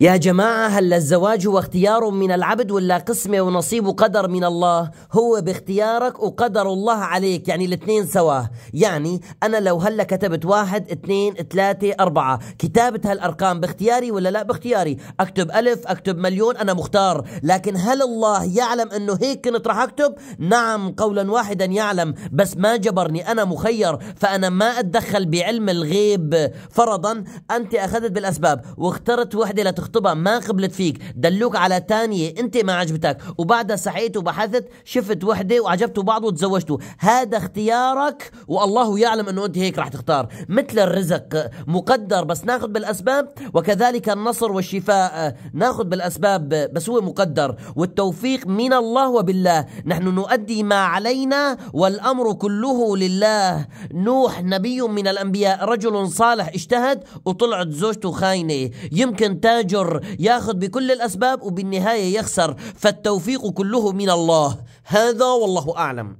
يا جماعة هل الزواج هو اختيار من العبد ولا قسمة ونصيب وقدر من الله هو باختيارك وقدر الله عليك يعني الاثنين سوا يعني أنا لو هلا كتبت واحد اثنين ثلاثة أربعة كتابة هالأرقام باختياري ولا لا باختياري أكتب ألف أكتب مليون أنا مختار لكن هل الله يعلم أنه هيك كنت رح أكتب نعم قولا واحدا يعلم بس ما جبرني أنا مخير فأنا ما أتدخل بعلم الغيب فرضا أنت أخذت بالأسباب واخترت وحدة تخطبها ما قبلت فيك دلوك على تانية انت ما عجبتك وبعدها سعيت وبحثت شفت وحدة وعجبتوا بعض وتزوجتوا هذا اختيارك والله يعلم انه انت هيك رح تختار مثل الرزق مقدر بس ناخذ بالاسباب وكذلك النصر والشفاء ناخذ بالاسباب بس هو مقدر والتوفيق من الله وبالله نحن نؤدي ما علينا والامر كله لله نوح نبي من الانبياء رجل صالح اجتهد وطلعت زوجته خاينه يمكن تاج يجر ياخذ بكل الاسباب وبالنهايه يخسر فالتوفيق كله من الله هذا والله اعلم